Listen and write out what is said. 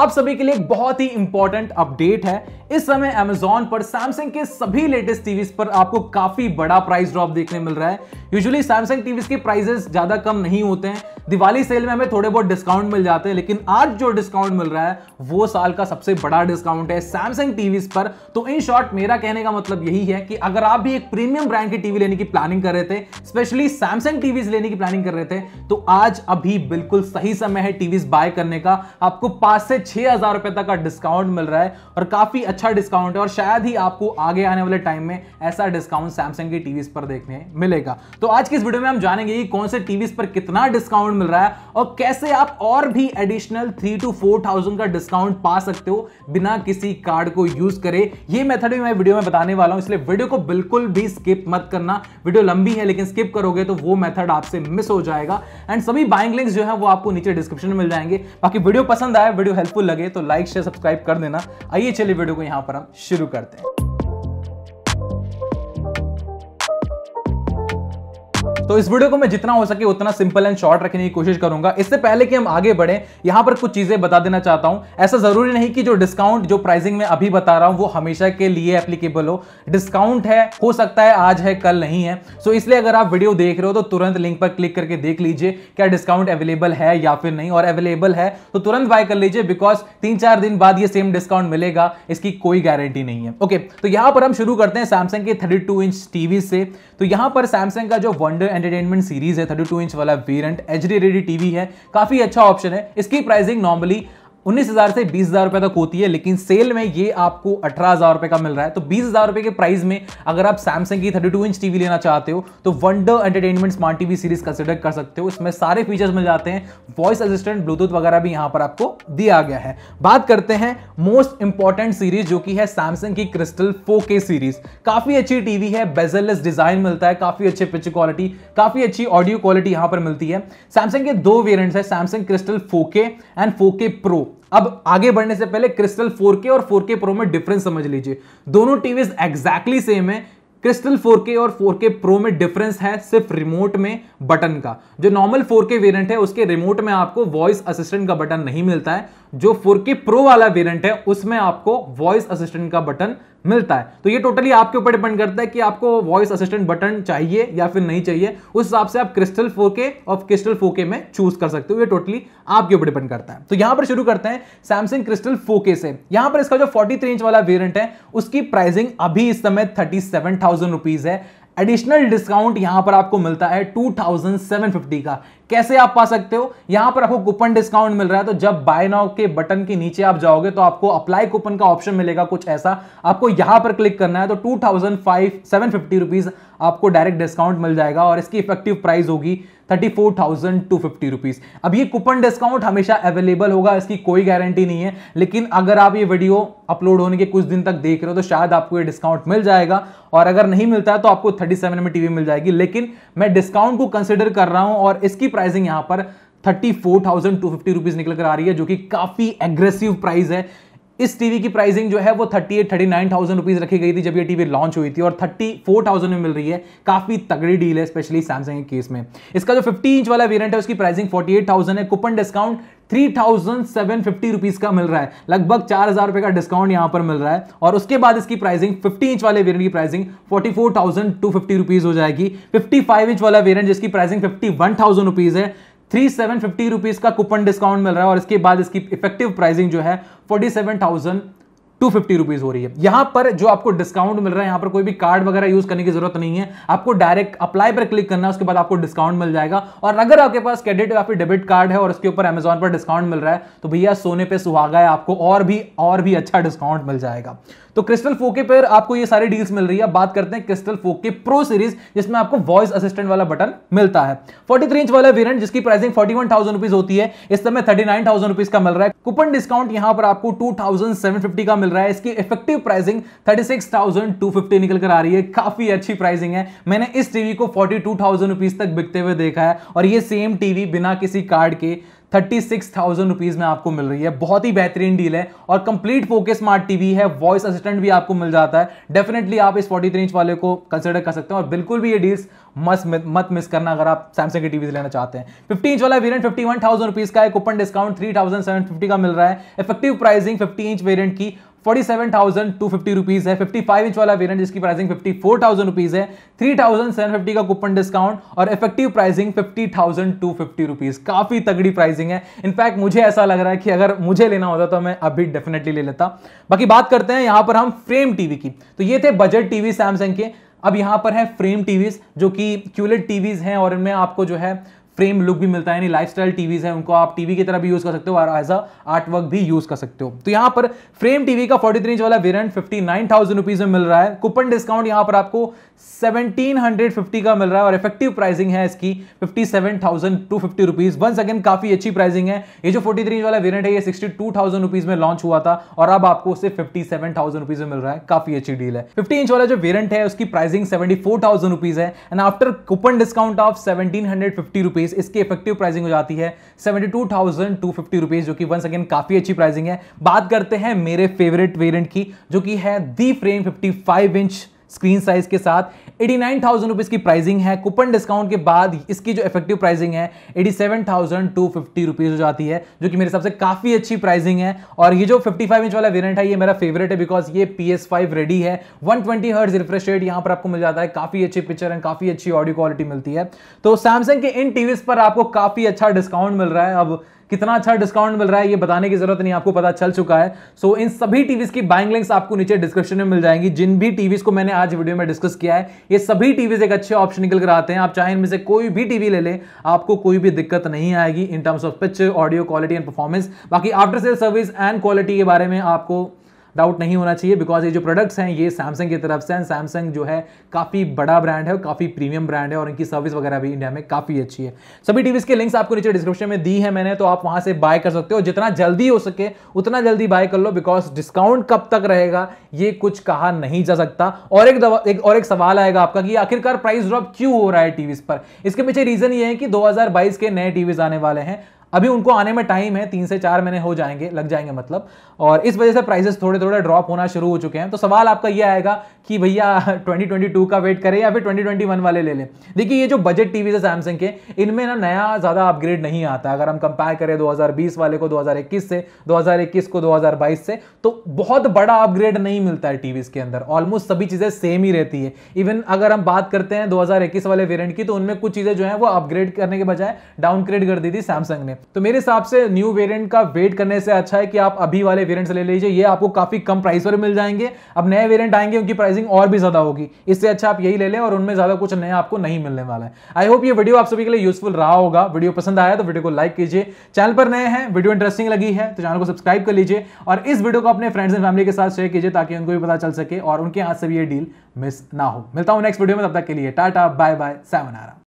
आप सभी के लिए एक बहुत ही इंपॉर्टेंट अपडेट है इस समय अमेजोन पर सैमसंग के सभी लेटेस्ट टीवी पर आपको काफी बड़ा प्राइस ड्रॉप देखने मिल रहा है यूजुअली सैमसंग टीवी के प्राइजेस ज्यादा कम नहीं होते हैं दिवाली सेल में हमें थोड़े बहुत डिस्काउंट मिल जाते हैं लेकिन आज जो डिस्काउंट मिल रहा है वो साल का सबसे बड़ा डिस्काउंट है सैमसंग टीवीज पर तो इन शॉर्ट मेरा कहने का मतलब यही है कि अगर आप भी एक प्रीमियम ब्रांड की टीवी लेने की प्लानिंग कर रहे थे स्पेशली सैमसंग टीवी लेने की प्लानिंग कर रहे थे तो आज अभी बिल्कुल सही समय है टीवी बाय करने का आपको पांच से छह हजार रुपए तक का डिस्काउंट मिल रहा है और काफी अच्छा डिस्काउंट है और शायद ही आपको आगे आने वाले टाइम में ऐसा डिस्काउंट सैमसंग की टीवी पर देखने मिलेगा तो आज की इस वीडियो में हम जानेंगे कि कौन से टीवी पर कितना डिस्काउंट मिल रहा है और कैसे आप और भी additional three to four thousand का डिस्काउंट पा सकते हो बिना किसी कार्ड को यूज करे ये मेथड भी मैं वीडियो में बताने वाला हूं इसलिए वीडियो को बिल्कुल भी स्किप मत करना वीडियो लंबी है लेकिन स्किप करोगे तो वो मेथड आपसे मिस हो जाएगा एंड सभी बाइंग लिंक्स जो है वो आपको नीचे डिस्क्रिप्शन में मिल जाएंगे बाकी वीडियो पसंद आए वीडियो हेल्प हेल्पफुल लगे तो लाइक शेयर सब्सक्राइब कर देना आइए चलिए वीडियो को यहाँ पर हम शुरू करते हैं तो इस वीडियो को मैं जितना हो सके उतना सिंपल एंड शॉर्ट रखने की कोशिश करूंगा इससे पहले कि हम आगे बढ़े यहां पर कुछ चीजें बता देना चाहता हूं ऐसा जरूरी नहीं कि जो डिस्काउंट जो प्राइसिंग में अभी बता रहा हूं वो हमेशा के लिए एप्लीकेबल हो डिस्काउंट है हो सकता है आज है कल नहीं है सो इसलिए अगर आप वीडियो देख रहे हो तो तुरंत लिंक पर क्लिक करके देख लीजिए क्या डिस्काउंट अवेलेबल है या फिर नहीं और अवेलेबल है तो तुरंत बाय कर लीजिए बिकॉज तीन चार दिन बाद ये सेम डिस्काउंट मिलेगा इसकी कोई गारंटी नहीं है ओके तो यहां पर हम शुरू करते हैं सैमसंग के थर्टी इंच टीवी से तो यहां पर सैमसंग का जो वंडर एंड एंटरटेनमेंट सीरीज है थर्टी इंच वाला variant H D ready TV है काफी अच्छा ऑप्शन है इसकी प्राइसिंग नॉर्मली उन्नीस हज़ार से बीस हज़ार रुपए तक होती है लेकिन सेल में ये आपको अठारह हज़ार रुपए का मिल रहा है तो बीस हज़ार रुपए के प्राइस में अगर आप सैमसंग की थर्टी टू इंच टीवी लेना चाहते हो तो wonder entertainment smart TV series consider कर सकते हो इसमें सारे फीचर्स मिल जाते हैं वॉइस असिस्टेंट ब्लूटूथ वगैरह भी यहां पर आपको दिया गया है बात करते हैं मोस्ट इंपॉर्टेंट सीरीज जो कि है सैमसंग की क्रिस्टल फो सीरीज काफ़ी अच्छी टीवी है बेजललेस डिज़ाइन मिलता है काफ़ी अच्छे पिक्चर क्वालिटी काफ़ी अच्छी ऑडियो क्वालिटी यहाँ पर मिलती है सैमसंग के दो वेरियंट है Samsung crystal four K and four K pro अब आगे बढ़ने से पहले क्रिस्टल 4K और 4K प्रो में डिफरेंस समझ लीजिए दोनों टीवी एग्जैक्टली सेम है क्रिस्टल 4K और 4K प्रो में डिफरेंस है सिर्फ रिमोट में बटन का जो नॉर्मल 4K वेरिएंट है उसके रिमोट में आपको वॉइस असिस्टेंट का बटन नहीं मिलता है जो 4K प्रो वाला वेरिएंट है उसमें आपको वॉइस असिस्टेंट का बटन मिलता है तो ये टोटली आपके ऊपर डिपेंड करता है कि आपको वॉइस असिस्टेंट बटन चाहिए या फिर नहीं चाहिए उस हिसाब से आप क्रिस्टल 4K और क्रिस्टल 4K में चूज कर सकते हो ये टोटली आपके ऊपर डिपेंड करता है तो यहां पर शुरू करते हैं सैमसंग क्रिस्टल 4K से यहां पर इसका जो 43 इंच वाला वेरियंट है उसकी प्राइसिंग अभी इस समय थर्टी है एडिशनल डिस्काउंट यहां पर आपको मिलता है 2750 का कैसे आप पा सकते हो यहां पर आपको कूपन डिस्काउंट मिल रहा है तो जब बाय नाउ के बटन के नीचे आप जाओगे तो आपको अप्लाई कूपन का ऑप्शन मिलेगा कुछ ऐसा आपको यहां पर क्लिक करना है तो two thousand five seven fifty rupees आपको डायरेक्ट डिस्काउंट मिल जाएगा और इसकी इफेक्टिव प्राइस होगी thirty four thousand two fifty rupees अब ये कूपन डिस्काउंट हमेशा अवेलेबल होगा इसकी कोई गारंटी नहीं है लेकिन अगर आप ये वीडियो अपलोड होने के कुछ दिन तक देख रहे हो तो शायद आपको ये डिस्काउंट मिल जाएगा और अगर नहीं मिलता है तो आपको थर्टी सेवन में टीवी मिल जाएगी लेकिन मैं डिस्काउंट को कंसिडर कर रहा हूं और इसकी प्राइस प्राइसिंग यहां पर thirty four thousand two fifty rupees निकल कर आ रही है जो कि काफी एग्रेसिव प्राइस है इस टीवी की प्राइसिंग जो है वो thirty eight thirty nine thousand rupees रखी गई थी जब ये टीवी लॉन्च हुई थी और थर्टी फोर थाउजेंड में मिल रही है काफी तगड़ी डील है स्पेशली सैमसंग के केस में इसका जो फिफ्टी इंच वाला वेरियंट है उसकी प्राइसिंग फोर्टी एट थाउजेंड है coupon discount three thousand seven fifty rupees का मिल रहा है लगभग चार हजार रुपए का डिस्काउंट यहां पर मिल रहा है और उसके बाद इसकी प्राइसिंग फिफ्टी इंच वाले वेरियंट की pricing forty four thousand two fifty rupees हो जाएगी फिफ्टी फाइव इंच वाला वेरियंट जिसकी pricing fifty one thousand rupees है थ्री सेवन फिफ्टी रुपीज का कूपन डिस्काउंट मिल रहा है और इसके बाद इसकी इफेक्टिव प्राइसिंग जो है forty seven thousand two fifty rupees हो रही है यहां पर जो आपको डिस्काउंट मिल रहा है यहां पर कोई भी कार्ड वगैरह यूज करने की जरूरत नहीं है आपको डायरेक्ट अप्लाई पर क्लिक करना है उसके बाद आपको डिस्काउंट मिल जाएगा और अगर आपके पास क्रेडिट या फिर डेबिट कार्ड है और उसके ऊपर अमेजोन पर डिस्काउंट मिल रहा है तो भैया सोने पर सुहागा है आपको और भी और भी अच्छा डिस्काउंट मिल जाएगा तो क्रिस्टल फोके पर आपको ये सारी डील्स मिल रही है बात करते हैं क्रिस्टल फोके प्रो सीरीज जिसमें आपको वॉइस असिस्टेंट वाला बटन मिलता है 43 इंच वाला वेरिएंट जिसकी प्राइसिंग 41,000 रुपीस होती है इस समय 39,000 रुपीस का मिल रहा है कूपन डिस्काउंट यहां पर आपको 2,750 का मिल रहा है इसकी इफेक्टिव प्राइसिंग 36,250 निकल कर आ रही है काफी अच्छी प्राइसिंग है मैंने इस टीवी को 42,000 रुपीस तक बिकते हुए देखा है और ये सेम टीवी बिना किसी कार्ड के थर्टी सिक्स थाउजेंड रुपीज में आपको मिल रही है बहुत ही बेहतरीन डील है और कंप्लीट फोके स्मार्ट टीवी है वॉइस असिस्टेंट भी आपको मिल जाता है डेफिनेटली आप इस फोर्टी थ्री इंच वाले को कंसिडर कर सकते हैं और बिल्कुल भी ये डील्स मत मत मिस करना अगर आप सैमसंग की टीवी लेना चाहते हैं फिफ्टी इंच वाला variant fifty one thousand rupees का एक open discount three thousand seven fifty का मिल रहा है effective pricing fifty inch variant की forty seven thousand two fifty rupees है फिफ्टी फाइव इंच वाला वेरियंट जिसकी pricing fifty four thousand rupees है थ्री थाउजेंड सेवन फिफ्टी का कूपन डिस्काउंट और effective pricing fifty thousand two fifty rupees काफी तगड़ी pricing amazing है इनफैक्ट मुझे ऐसा लग रहा है कि अगर मुझे लेना होता तो मैं अभी डेफिनेटली ले लेता बाकी बात करते हैं यहां पर हम फ्रेम टीवी की तो ये थे बजट टीवी सैमसंग के अब यहां पर है फ्रेम टीवीज जो कि क्यूलेट टीवीज हैं और इनमें आपको जो है फ्रेम लुक भी मिलता है यानी लाइफ स्टाइल टीवीज है उनको आप टीवी की तरह भी यूज कर सकते हो और एज अ आर्ट वर्क भी यूज कर सकते हो तो यहाँ पर फ्रेम टीवी का फोर्टी थ्री इंच वाला variant fifty nine thousand rupees में मिल रहा है कूपन डिस्काउंट यहाँ पर आपको सेवनटीन हंड्रेड फिफ्टी का मिल रहा है और इफेक्टिव प्राइसिंग है इसकी fifty seven thousand two fifty rupees one second काफी अच्छी प्राइसिंग है ये जो फोर्टी थ्री इंच वाला वेरियंट है ये सिक्सटी टू थाउजेंड रुपीज में लॉन्च हुआ था और अब आपको उसे फिफ्टी सेवन थाउजेंड रुपीज में मिल रहा है काफी अच्छी डील है फिफ्टी इंच वाला जो वेरियंट है उसकी pricing seventy four thousand rupees है and after coupon discount of seventeen hundred fifty rupees rupees इसकी इफेक्टिव प्राइसिंग हो जाती है seventy two thousand two fifty rupees जो कि वंस अगेन काफ़ी अच्छी प्राइसिंग है बात करते हैं मेरे फेवरेट वेरियंट की जो कि है the frame fifty five inch screen size के साथ एटी नाइन थाउजेंड रुपीज़ की प्राइसिंग है कूपन डिस्काउंट के बाद इसकी जो इफेक्टिव प्राइसिंग है eighty seven thousand two fifty rupees हो जाती है जो कि मेरे हिसाब से काफ़ी अच्छी प्राइसिंग है और ये जो फिफ्टी फाइव इंच वाला वेरियंट है ये मेरा फेवरेट है बिकॉज ये पी एस फाइव रेडी है one twenty hertz refresh rate यहाँ पर आपको मिल जाता है काफ़ी अच्छी पिक्चर एंड काफ़ी अच्छी ऑडियो क्वालिटी मिलती है तो सैमसंग के इन टीवीज़ पर आपको काफ़ी अच्छा डिस्काउंट मिल रहा है अब कितना अच्छा डिस्काउंट मिल रहा है ये बताने की जरूरत नहीं आपको पता चल चुका है सो so, इन सभी टीवीज की बाइंग लिंक्स आपको नीचे डिस्क्रिप्शन में मिल जाएंगी जिन भी टीवीज को मैंने आज वीडियो में डिस्कस किया है ये सभी टीवीज एक अच्छे ऑप्शन निकल कर आते हैं आप चाहे इनमें से कोई भी टीवी ले लें आपको कोई भी दिक्कत नहीं आएगी in terms of picture audio quality and performance बाकी after sale service and quality के बारे में आपको डाउट नहीं होना चाहिए बिकॉज ये जो प्रोडक्ट्स हैं ये सैमसंग की तरफ से सैमसंग जो है काफ़ी बड़ा ब्रांड है और काफ़ी प्रीमियम ब्रांड है और इनकी सर्विस वगैरह भी इंडिया में काफ़ी अच्छी है सभी टीवी के लिंक्स आपको नीचे डिस्क्रिप्शन में दी है मैंने तो आप वहां से बाय कर सकते हो जितना जल्दी हो सके उतना जल्दी बाय कर लो बिकॉज डिस्काउंट कब तक रहेगा ये कुछ कहा नहीं जा सकता और एक, दवा, एक और एक सवाल आएगा आपका कि आखिरकार प्राइस ड्रॉप क्यों हो रहा है टीवीज़ पर इसके पीछे रीज़न ये है कि 2022 के नए टीवीज़ आने वाले हैं अभी उनको आने में टाइम है तीन से चार महीने हो जाएंगे लग जाएंगे मतलब और इस वजह से प्राइसेस थोड़े थोड़े ड्रॉप होना शुरू हो चुके हैं तो सवाल आपका ये आएगा कि भैया 2022 का वेट करें या फिर 2021 वाले ले लें देखिए ये जो बजट टीवी है सैमसंग के इनमें ना नया ज़्यादा अपग्रेड नहीं आता अगर हम कंपेयर करें दो वाले को दो से दो को दो से तो बहुत बड़ा अपग्रेड नहीं मिलता है टीवीज के अंदर ऑलमोस्ट सभी चीज़ें सेम ही रहती है इवन अगर हम बात करते हैं दो वाले वेरियंट की तो उनमें कुछ चीज़ें जो है वो अपग्रेड करने के बजाय डाउनग्रेड कर दी थी सैमसंग ने तो मेरे हिसाब से न्यू वेरिएंट का वेट करने से अच्छा है कि आप अभी वाले वेरिएंट ले लीजिए ये आपको काफी कम प्राइस पर मिल जाएंगे अब नए वेरिएंट आएंगे उनकी प्राइसिंग और भी ज्यादा होगी इससे अच्छा आप यही ले लें और उनमें ज्यादा कुछ नया आपको नहीं मिलने वाला है आई होप ये वीडियो आप सभी के लिए यूजफुल रहा होगा वीडियो पसंद आया तो वीडियो को लाइक कीजिए चैनल पर नए हैं वीडियो इंटरेस्टिंग लगी है तो चैनल को सब्सक्राइब कर लीजिए और इस वीडियो को अपने फ्रेंड्स एंड फैमिली के साथ शेयर कीजिए ताकि उनको भी पता चल सके और उनके हाथ से भी ये डील मिस ना हो मिलता हूं नेक्स्ट वीडियो में तब तक के लिए टाटा बाय बाय सैवनारा